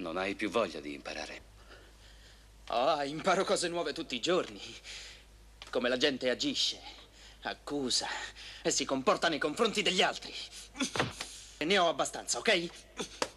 Non hai più voglia di imparare. Ah, oh, imparo cose nuove tutti i giorni. Come la gente agisce, accusa e si comporta nei confronti degli altri. Ne ho abbastanza, ok?